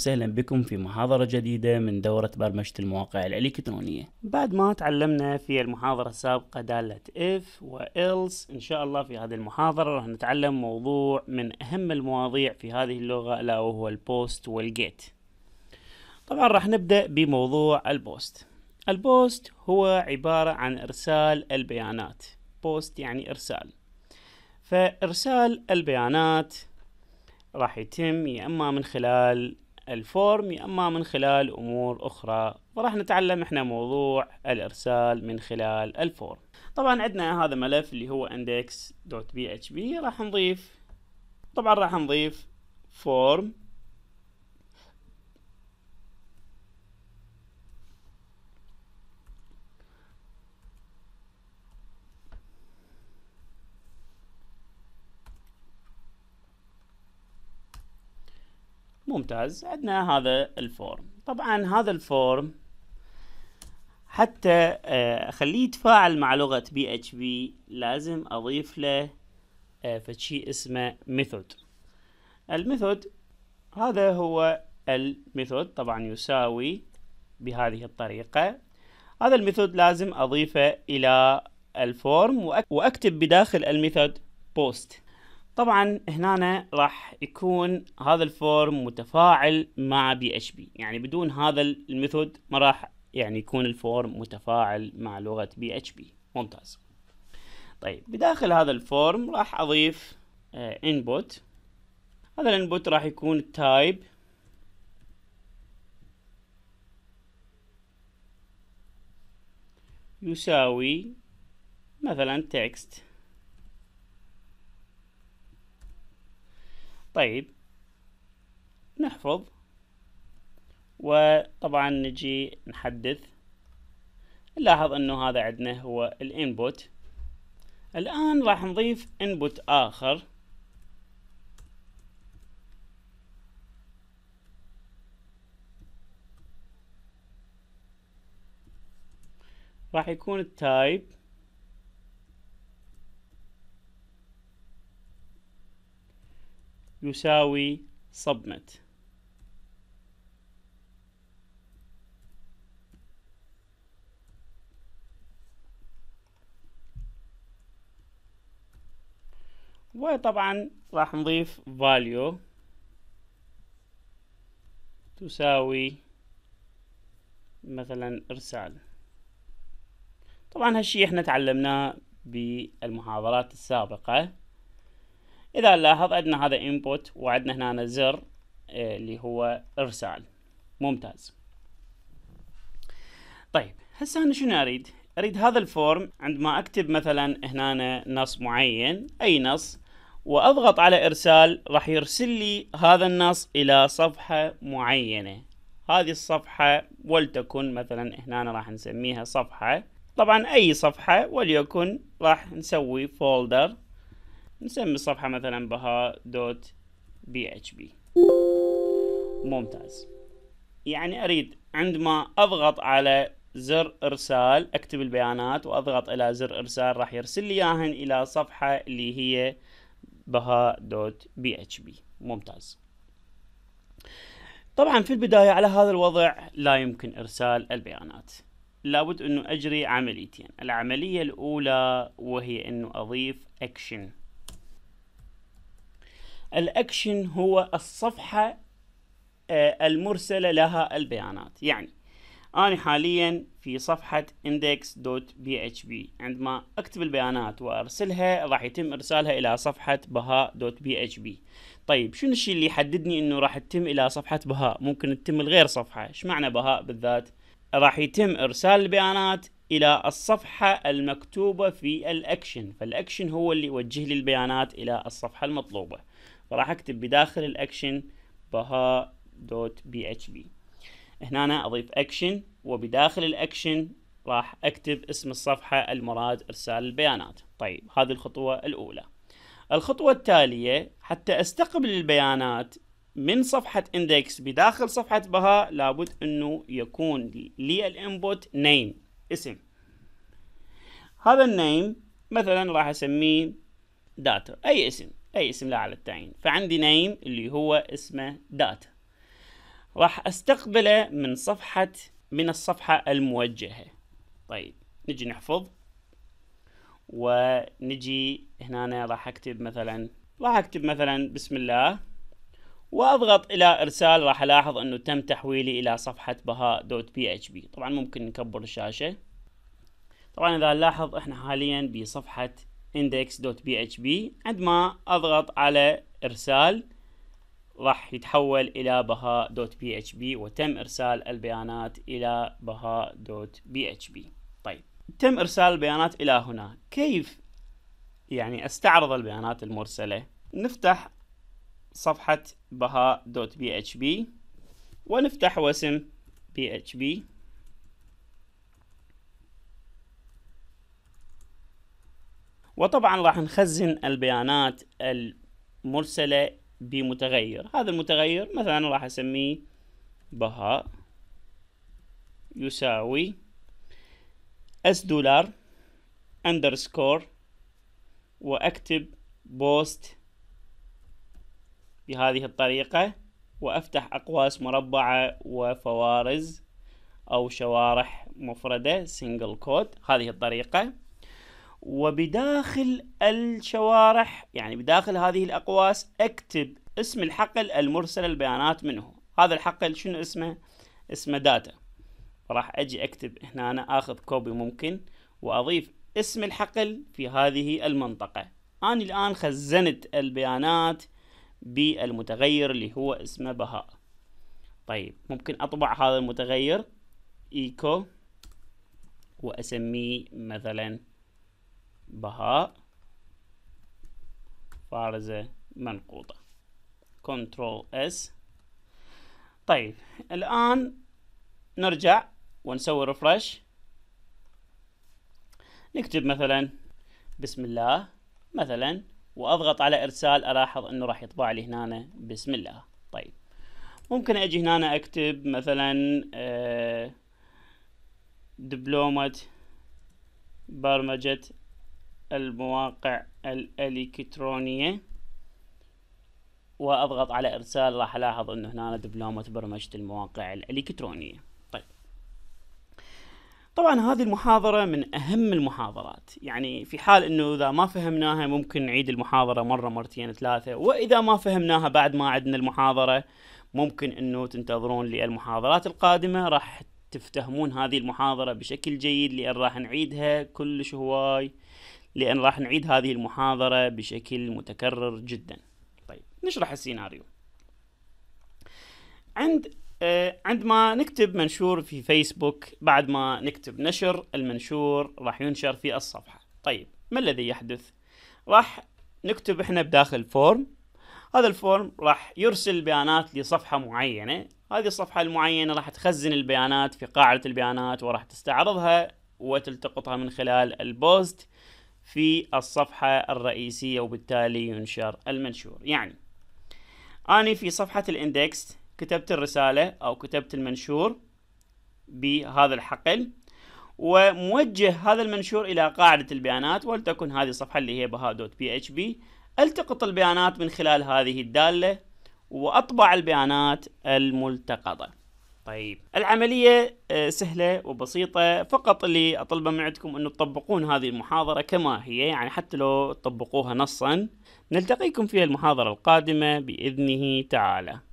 وسهلا بكم في محاضرة جديدة من دورة برمجة المواقع الإلكترونية بعد ما تعلمنا في المحاضرة السابقة دالة if و else إن شاء الله في هذه المحاضرة راح نتعلم موضوع من أهم المواضيع في هذه اللغة ألا وهو البوست والجيت طبعا راح نبدأ بموضوع البوست البوست هو عبارة عن إرسال البيانات بوست يعني إرسال فإرسال البيانات راح يتم يا اما من خلال الفورم يا اما من خلال امور اخرى وراح نتعلم احنا موضوع الارسال من خلال الفورم طبعا عندنا هذا ملف اللي هو index.php راح نضيف طبعا راح نضيف فورم ممتاز عندنا هذا الفورم طبعا هذا الفورم حتى اخليه آه، يتفاعل مع لغه بي اتش بي لازم اضيف له آه، فشي اسمه ميثود الميثود هذا هو الميثود طبعا يساوي بهذه الطريقة هذا الميثود لازم أضيفه إلى الفورم وأكتب بداخل الميثود بوست طبعا هنا راح يكون هذا الفورم متفاعل مع بي اتش بي يعني بدون هذا الميثود ما راح يعني يكون الفورم متفاعل مع لغة بي اتش بي ممتاز طيب بداخل هذا الفورم راح اضيف آه، input هذا الانبوت راح يكون تايب يساوي مثلا تكست طيب نحفظ وطبعا نجي نحدث نلاحظ انه هذا عندنا هو الانبوت الان راح نضيف انبوت اخر راح يكون التايب يساوي submit وطبعا راح نضيف value تساوي مثلا ارسال طبعا هالشي احنا تعلمناه بالمحاضرات السابقة اذا نلاحظ عندنا هذا انبوت وعندنا هنا زر آه، اللي هو ارسال ممتاز طيب هسه انا شنو اريد اريد هذا الفورم عندما اكتب مثلا هنا نص معين اي نص واضغط على ارسال راح يرسل لي هذا النص الى صفحة معينة هذه الصفحة ولتكن مثلا هنا راح نسميها صفحة طبعا اي صفحة وليكن راح نسوي فولدر نسمي الصفحة مثلا بهاء دوت بي اتش بي ممتاز يعني أريد عندما أضغط على زر إرسال أكتب البيانات وأضغط إلى زر إرسال راح يرسل لي إياهن إلى صفحة اللي هي بهاء دوت بي اتش بي ممتاز طبعا في البداية على هذا الوضع لا يمكن إرسال البيانات لابد أنه أجري عمليتين العملية الأولى وهي أنه أضيف أكشن الاكشن هو الصفحه آه، المرسله لها البيانات يعني انا حاليا في صفحه index.php عندما اكتب البيانات وارسلها راح يتم ارسالها الى صفحه بهاء.php طيب شنو الشيء اللي يحددني انه راح تتم الى صفحه بهاء ممكن تتم لغير صفحه ايش معنى بهاء بالذات راح يتم ارسال البيانات الى الصفحه المكتوبه في الاكشن فالاكشن هو اللي يوجه لي البيانات الى الصفحه المطلوبه فراح اكتب بداخل الاكشن بها دوت بي اتش بي هنا أنا اضيف اكشن وبداخل الاكشن راح اكتب اسم الصفحة المراد ارسال البيانات طيب هذه الخطوة الاولى الخطوة التالية حتى استقبل البيانات من صفحة اندكس بداخل صفحة بها لابد انه يكون لي الانبوت نيم اسم هذا النيم مثلا راح اسميه داتا اي اسم أي اسم لا على التعيين فعندي نيم اللي هو اسمه داتا راح استقبله من صفحة من الصفحة الموجهة طيب نجي نحفظ ونجي هنا راح اكتب مثلا راح اكتب مثلا بسم الله واضغط الى ارسال راح الاحظ انه تم تحويلي الى صفحة بهاء دوت بي اتش بي طبعا ممكن نكبر الشاشة طبعا اذا نلاحظ احنا حاليا بصفحة index.php عندما اضغط على ارسال راح يتحول الى بها.php وتم ارسال البيانات الى بها.php طيب تم ارسال البيانات الى هنا كيف يعني استعرض البيانات المرسله نفتح صفحه بها.php ونفتح وسم php وطبعا راح نخزن البيانات المرسلة بمتغير هذا المتغير مثلا راح اسميه بهاء يساوي اس دولار اندرسكور واكتب بوست بهذه الطريقة وافتح اقواس مربعة وفوارز او شوارح مفردة سنجل كود هذه الطريقة وبداخل الشوارح يعني بداخل هذه الأقواس اكتب اسم الحقل المرسل البيانات منه هذا الحقل شنو اسمه اسمه داتا راح أجي أكتب هنا أنا أخذ كوبي ممكن وأضيف اسم الحقل في هذه المنطقة أنا الآن خزنت البيانات بالمتغير اللي هو اسمه بهاء طيب ممكن أطبع هذا المتغير إيكو وأسميه مثلاً بهاء فارزة منقوطة Ctrl S طيب الآن نرجع ونسوي ريفرش نكتب مثلا بسم الله مثلا واضغط على ارسال الاحظ انه راح يطبع لي هنا بسم الله طيب ممكن اجي هنا اكتب مثلا دبلومة آه، برمجة المواقع الإلكترونية وأضغط على إرسال راح ألاحظ أنه هنا دبلومة برمجة المواقع الإلكترونية طيب طبعا هذه المحاضرة من أهم المحاضرات يعني في حال أنه إذا ما فهمناها ممكن نعيد المحاضرة مرة مرتين ثلاثة وإذا ما فهمناها بعد ما عدنا المحاضرة ممكن أنه تنتظرون للمحاضرات القادمة راح تفتهمون هذه المحاضرة بشكل جيد لأن راح نعيدها كلش هواي لأن راح نعيد هذه المحاضرة بشكل متكرر جدا طيب نشرح السيناريو عند آه عندما نكتب منشور في فيسبوك بعد ما نكتب نشر المنشور راح ينشر في الصفحة طيب ما الذي يحدث راح نكتب احنا بداخل فورم هذا الفورم راح يرسل البيانات لصفحة معينة هذه الصفحة المعينة راح تخزن البيانات في قاعدة البيانات وراح تستعرضها وتلتقطها من خلال البوست في الصفحة الرئيسية وبالتالي ينشر المنشور يعني أنا في صفحة الاندكس كتبت الرسالة أو كتبت المنشور بهذا الحقل وموجه هذا المنشور إلى قاعدة البيانات ولتكن هذه الصفحة اللي هي بها دوت بي اتش بي التقط البيانات من خلال هذه الدالة وأطبع البيانات الملتقطة طيب العملية آه، سهلة وبسيطة فقط اللي أطلبه من عندكم أنه تطبقون هذه المحاضرة كما هي يعني حتى لو تطبقوها نصا نلتقيكم في المحاضرة القادمة بإذنه تعالى